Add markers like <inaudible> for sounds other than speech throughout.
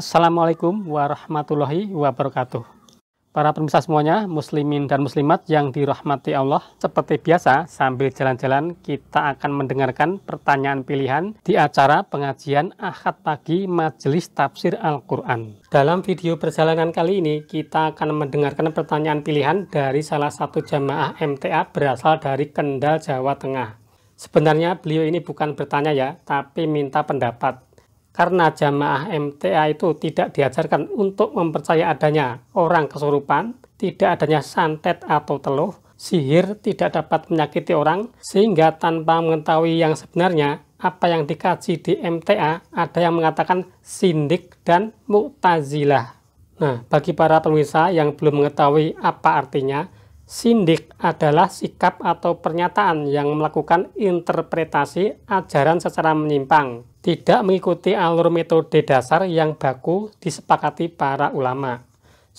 Assalamualaikum warahmatullahi wabarakatuh. Para pemirsa semuanya, muslimin dan muslimat yang dirahmati Allah, seperti biasa sambil jalan-jalan kita akan mendengarkan pertanyaan pilihan di acara pengajian Ahad Pagi Majelis Tafsir Al-Quran. Dalam video perjalanan kali ini, kita akan mendengarkan pertanyaan pilihan dari salah satu jamaah MTA berasal dari Kendal, Jawa Tengah. Sebenarnya beliau ini bukan bertanya ya, tapi minta pendapat. Karena jamaah MTA itu tidak diajarkan untuk mempercaya adanya orang kesurupan, tidak adanya santet atau teluh, sihir tidak dapat menyakiti orang, sehingga tanpa mengetahui yang sebenarnya, apa yang dikaji di MTA ada yang mengatakan sindik dan muktazilah. Nah, bagi para pemirsa yang belum mengetahui apa artinya, Sindik adalah sikap atau pernyataan yang melakukan interpretasi ajaran secara menyimpang, tidak mengikuti alur metode dasar yang baku disepakati para ulama.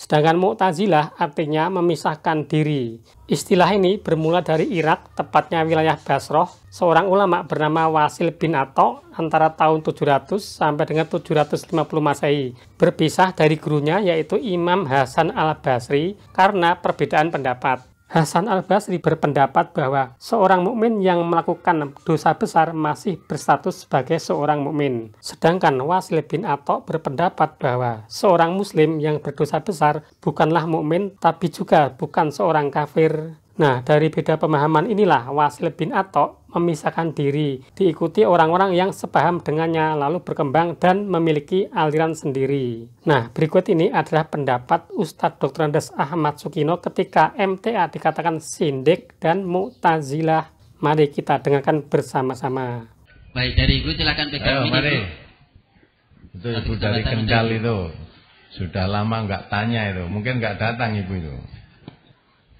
Sedangkan Mu'tazilah artinya memisahkan diri. Istilah ini bermula dari Irak, tepatnya wilayah Basroh. Seorang ulama bernama Wasil bin Atok antara tahun 700 sampai dengan 750 Masehi berpisah dari gurunya yaitu Imam Hasan al-Basri karena perbedaan pendapat. Hasan al-Basri berpendapat bahwa seorang mukmin yang melakukan dosa besar masih berstatus sebagai seorang mukmin. Sedangkan Wasil bin Atok berpendapat bahwa seorang muslim yang berdosa besar bukanlah mukmin tapi juga bukan seorang kafir. Nah, dari beda pemahaman inilah Wasil bin Atok memisahkan diri, diikuti orang-orang yang sepaham dengannya, lalu berkembang dan memiliki aliran sendiri. Nah, berikut ini adalah pendapat Ustadz Dr. Andes Ahmad Sukino ketika MTA dikatakan sindik dan mu'tazilah. Mari kita dengarkan bersama-sama. Baik, dari Ibu silakan pegang Ayo, mari. Itu Ibu dari Kendal itu. Sudah lama nggak tanya itu. Mungkin nggak datang Ibu itu.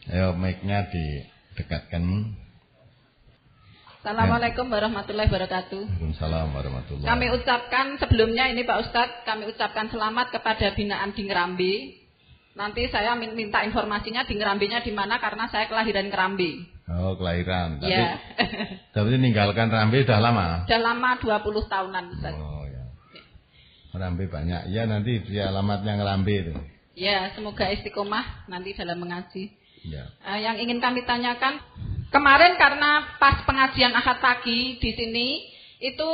Ayo mic-nya didekatkan. Assalamualaikum warahmatullahi wabarakatuh. Waalaikumsalam warahmatullahi wabarakatuh. Kami ucapkan sebelumnya ini Pak Ustadz, kami ucapkan selamat kepada binaan di Ngerambi. Nanti saya minta informasinya di Ngerambinya di mana karena saya kelahiran Ngerambi. Oh, kelahiran. Tapi, ya. <laughs> tapi ninggalkan Ngerambi sudah lama? Sudah lama 20 tahunan Ustaz. Oh, ya. Ngerambi banyak. Ya, nanti dia alamatnya Ngerambi itu. Ya, semoga istiqomah nanti dalam mengaji. Ya. Uh, yang ingin kami tanyakan, Kemarin karena pas pengajian akad pagi di sini itu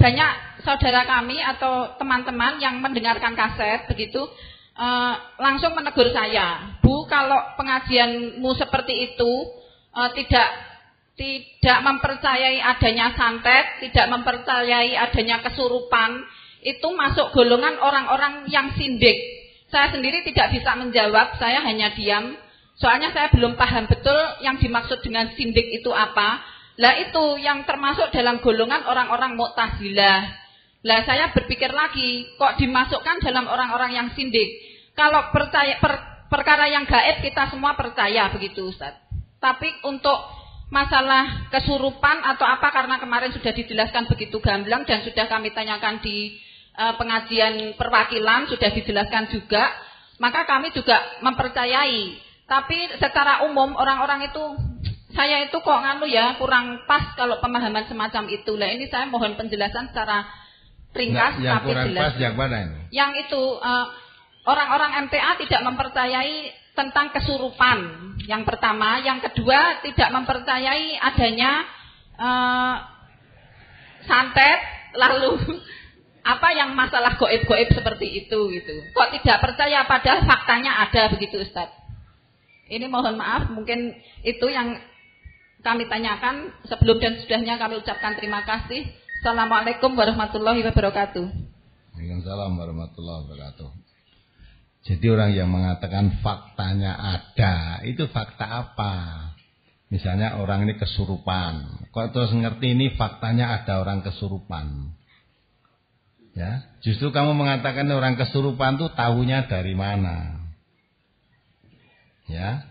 banyak saudara kami atau teman-teman yang mendengarkan kaset begitu e, langsung menegur saya, Bu kalau pengajianmu seperti itu e, tidak tidak mempercayai adanya santet, tidak mempercayai adanya kesurupan, itu masuk golongan orang-orang yang sindik. Saya sendiri tidak bisa menjawab, saya hanya diam. Soalnya saya belum paham betul yang dimaksud dengan sindik itu apa. Lah itu yang termasuk dalam golongan orang-orang Mu'tazilah. Lah saya berpikir lagi, kok dimasukkan dalam orang-orang yang sindik? Kalau percaya per, perkara yang gaib kita semua percaya begitu Ustaz. Tapi untuk masalah kesurupan atau apa karena kemarin sudah dijelaskan begitu gamblang dan sudah kami tanyakan di e, pengajian perwakilan sudah dijelaskan juga, maka kami juga mempercayai tapi secara umum orang-orang itu saya itu kok nganu ya kurang pas kalau pemahaman semacam itu. Lah ini saya mohon penjelasan secara ringkas nah, yang tapi jelas. Pas yang mana ini? Yang itu eh, orang-orang uh, MTA tidak mempercayai tentang kesurupan. Yang pertama, yang kedua tidak mempercayai adanya uh, santet lalu <laughs> apa yang masalah goib-goib seperti itu gitu. Kok tidak percaya padahal faktanya ada begitu Ustaz. Ini mohon maaf, mungkin itu yang kami tanyakan sebelum dan sudahnya kami ucapkan terima kasih. Assalamualaikum warahmatullahi wabarakatuh. Waalaikumsalam warahmatullahi wabarakatuh. Jadi orang yang mengatakan faktanya ada, itu fakta apa? Misalnya orang ini kesurupan. Kok terus ngerti ini faktanya ada orang kesurupan? Ya, justru kamu mengatakan orang kesurupan itu tahunya dari mana? Ya.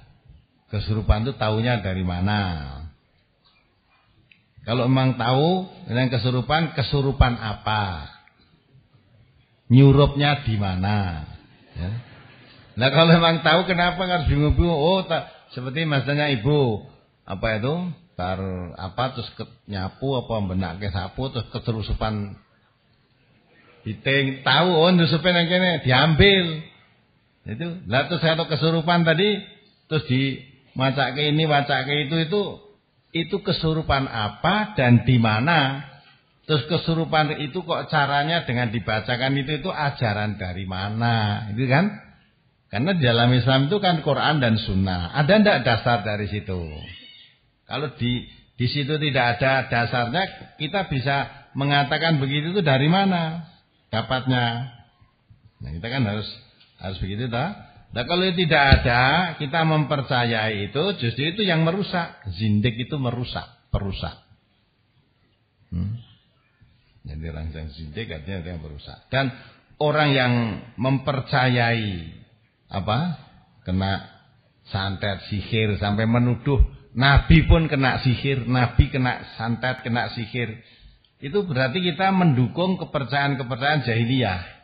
Kesurupan itu tahunya dari mana? Kalau memang tahu yang kesurupan, kesurupan apa? Nyurupnya di mana? Ya. Nah kalau memang tahu kenapa harus bingung-bingung? Oh, tak, seperti masanya ibu apa itu? Tar apa terus ke, nyapu apa ke sapu terus keterusupan piting tahu oh nusupin yang kene diambil itu, lah terus satu kesurupan tadi, terus maca ke ini, maca ke itu, itu itu kesurupan apa dan di mana? Terus kesurupan itu kok caranya dengan dibacakan itu itu ajaran dari mana? Itu kan? Karena di dalam Islam itu kan Quran dan Sunnah. Ada ndak dasar dari situ? Kalau di di situ tidak ada dasarnya, kita bisa mengatakan begitu itu dari mana dapatnya? Nah, kita kan harus harus begitu toh? Nah kalau tidak ada, kita mempercayai itu, justru itu yang merusak. Zindik itu merusak, perusak. Hmm? Jadi orang yang zindik artinya yang merusak. Dan orang yang mempercayai apa kena santet sihir sampai menuduh nabi pun kena sihir, nabi kena santet, kena sihir. Itu berarti kita mendukung kepercayaan-kepercayaan jahiliyah.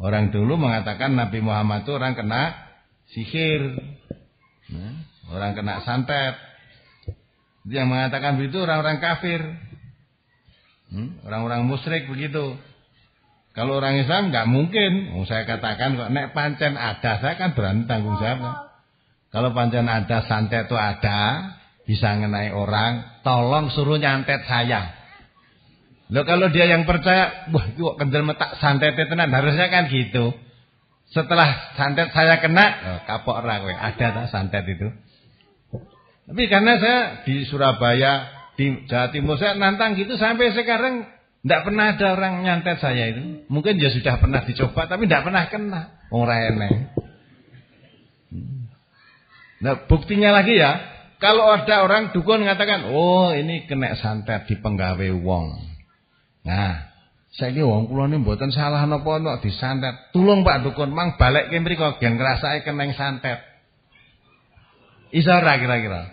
Orang dulu mengatakan Nabi Muhammad itu orang kena sihir. Nah, orang kena santet. Yang mengatakan begitu orang-orang kafir. Hmm, orang-orang hmm? musyrik begitu. Kalau orang Islam nggak mungkin. mau oh, saya katakan kok nek pancen ada saya kan berani tanggung jawab. Oh. Kalau pancen ada santet itu ada, bisa ngenai orang, tolong suruh nyantet saya. Loh kalau dia yang percaya, wah itu kendel metak santet tenan harusnya kan gitu. Setelah santet saya kena, oh, kapok ra kowe. Ada tak santet itu? Tapi karena saya di Surabaya, di Jawa Timur saya nantang gitu sampai sekarang tidak pernah ada orang nyantet saya itu. Mungkin dia ya sudah pernah dicoba tapi tidak pernah kena. Wong ra Nah, buktinya lagi ya, kalau ada orang dukun mengatakan, "Oh, ini kena santet di penggawe wong." Nah, saya ini wong kula nih buatan salah napa kok santet. Tulung Pak Dukun mang balekke yang gen ngrasake yang santet. Iso kira-kira?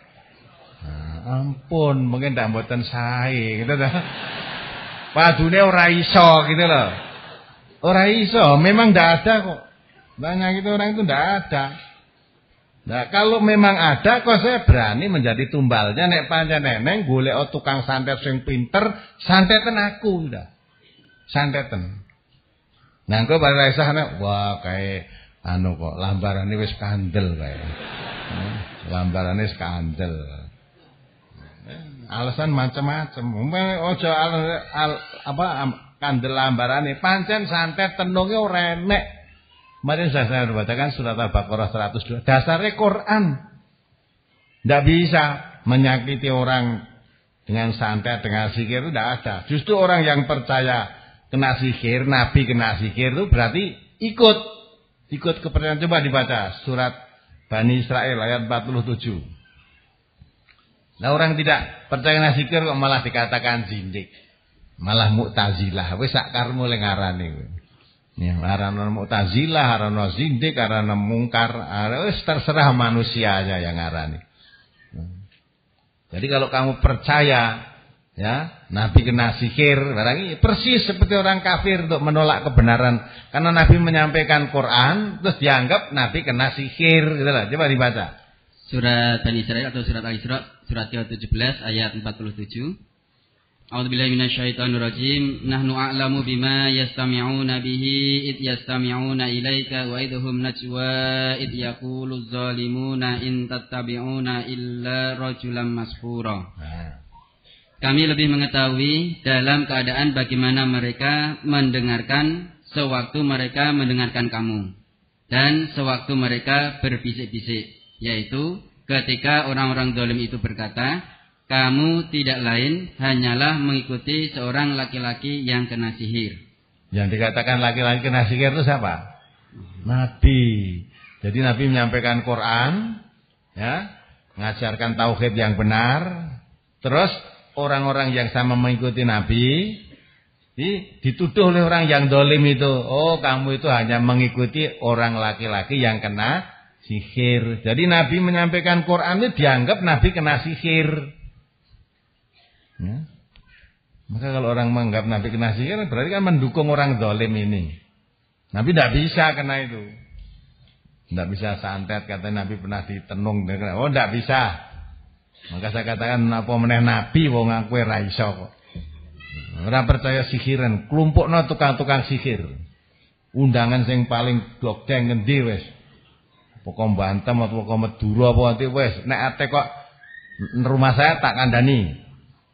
Nah, ampun, mungkin dah buatan saya. gitu ta. dunia ora iso gitu loh. Ora iso, memang dah ada kok. Banyak itu orang itu dah ada. Nah kalau memang ada kok saya berani menjadi tumbalnya nek panjang neneng golek tukang santet sing pinter santeten aku udah santeten. Nah kok pada wah kayak anu kok lambarannya wis kandel kayak hmm, lambarannya ini kandel. Alasan macam-macam. Ojo al, al, apa kandel ini pancen santet tenungnya ora enek Mari saya saya membacakan surat Al-Baqarah 102. Dasarnya Quran. Tidak bisa menyakiti orang dengan santai, dengan sikir itu tidak ada. Justru orang yang percaya kena sikir, Nabi kena sikir itu berarti ikut. Ikut kepercayaan. Coba dibaca surat Bani Israel ayat 47. Nah orang tidak percaya kena sikir kok malah dikatakan zindik. Malah mu'tazilah. Wis sak karmu lengarane yang arana Mu'tazilah, arana Zindik, arana Mungkar, arana, terserah manusia aja yang ngarani. Jadi kalau kamu percaya ya, Nabi kena sihir, barang persis seperti orang kafir untuk menolak kebenaran. Karena Nabi menyampaikan Quran terus dianggap Nabi kena sihir gitu lah. Coba dibaca. Surat Bani Israel atau surat Al-Isra surat ke-17 ayat 47. أعوذ بالله من الشيطان الرجيم نحن أعلم بما يستمعون به إذ يستمعون إليك وإذ هم نجوى إذ يقول الظالمون إن تتبعون إلا رجلا مسحورا Kami lebih mengetahui dalam keadaan bagaimana mereka mendengarkan sewaktu mereka mendengarkan kamu dan sewaktu mereka berbisik-bisik yaitu ketika orang-orang dolim itu berkata kamu tidak lain hanyalah mengikuti seorang laki-laki yang kena sihir. Yang dikatakan laki-laki kena sihir itu siapa? Nabi. Jadi Nabi menyampaikan Quran, ya, mengajarkan tauhid yang benar. Terus orang-orang yang sama mengikuti Nabi dituduh oleh orang yang dolim itu, oh kamu itu hanya mengikuti orang laki-laki yang kena sihir. Jadi Nabi menyampaikan Quran itu dianggap Nabi kena sihir. Ya. Maka kalau orang menganggap Nabi kena sihir berarti kan mendukung orang dolim ini. Nabi tidak bisa kena itu. Tidak bisa santet kata Nabi pernah ditenung. Oh tidak bisa. Maka saya katakan apa meneh Nabi wong aku ya ra iso kok. Ora percaya sihiran, klumpukno tukang-tukang sihir. Undangan yang paling blokdeng ngendi wis. Pokok bantem atau pokok Madura apa wis nek ate kok rumah saya tak kandani.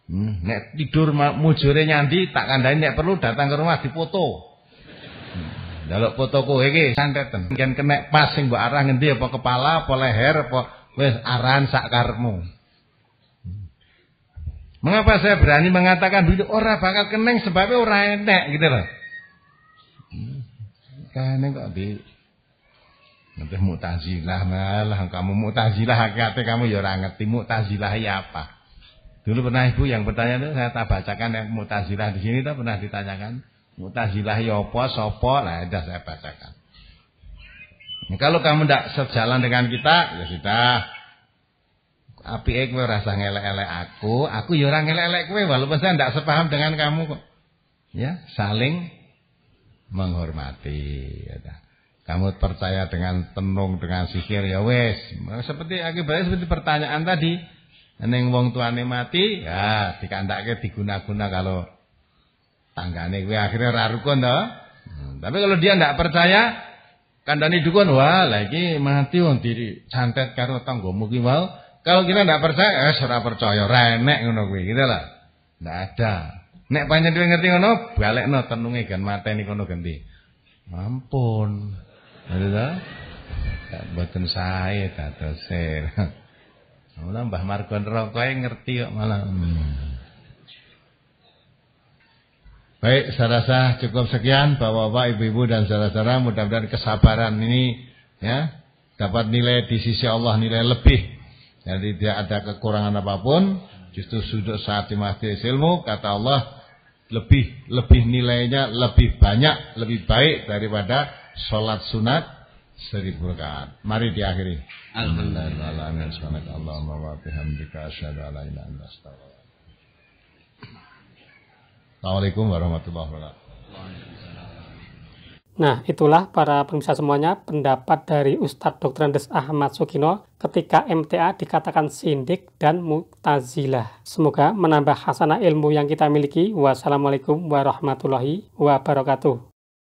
Hmm, nek tidur mujure nyandi tak kandhani nek perlu datang ke rumah dipoto. Dalam foto kowe iki santet. Yen kena pas sing mbok arah ngendi apa kepala apa leher apa wis aran sak karepmu. Hmm. Mengapa saya berani mengatakan begitu? Ora bakal keneng sebabnya ora enek gitu loh. Hmm, keneng kok di Nanti mutazilah malah kamu mutazilah hakikate kamu ya orang ngerti mutazilah ya apa. Dulu pernah ibu yang bertanya itu saya tak bacakan yang mutazilah di sini tak pernah ditanyakan. Mutazilah yopo ya sopo lah ya sudah saya bacakan. Nah, kalau kamu tidak sejalan dengan kita ya sudah. Api ekwe rasa ngelek-elek aku, aku ya orang ngelek-elek kue walaupun saya tidak sepaham dengan kamu kok. Ya saling menghormati. Ya, kamu percaya dengan tenung dengan sihir ya wes. Seperti akibatnya seperti pertanyaan tadi. Neng wong tuane mati, ya dikandake diguna-guna kalau tanggane kuwi akhirnya ora rukun to. Hmm, tapi kalau dia ndak percaya kandani dukun, wah lagi mati wong diri santet karo tanggomu ki wae. Kalau kita ndak percaya, eh ora percaya, renek ngono kuwi, gitu lah. Ndak ada. Nek pancen dhewe ngerti ngono, balekno tenunge gen mateni kono ganti. Ampun. Ngerti gitu to? saya, sae Ser. <laughs> Mula Mbah Margon yang ngerti kok malah. Baik, saya rasa cukup sekian Bapak-bapak, Ibu-ibu dan saudara-saudara, mudah-mudahan kesabaran ini ya dapat nilai di sisi Allah nilai lebih. Jadi tidak ada kekurangan apapun, justru sudut saat di masjid ilmu kata Allah lebih lebih nilainya lebih banyak, lebih baik daripada sholat sunat seribu rakaat. Mari diakhiri. Alhamdulillahirrahmanirrahim. Assalamualaikum warahmatullahi wabarakatuh. Nah, itulah para pemirsa semuanya pendapat dari Ustadz Dr. Andes Ahmad Sukino ketika MTA dikatakan sindik dan mutazilah. Semoga menambah hasanah ilmu yang kita miliki. Wassalamualaikum warahmatullahi wabarakatuh.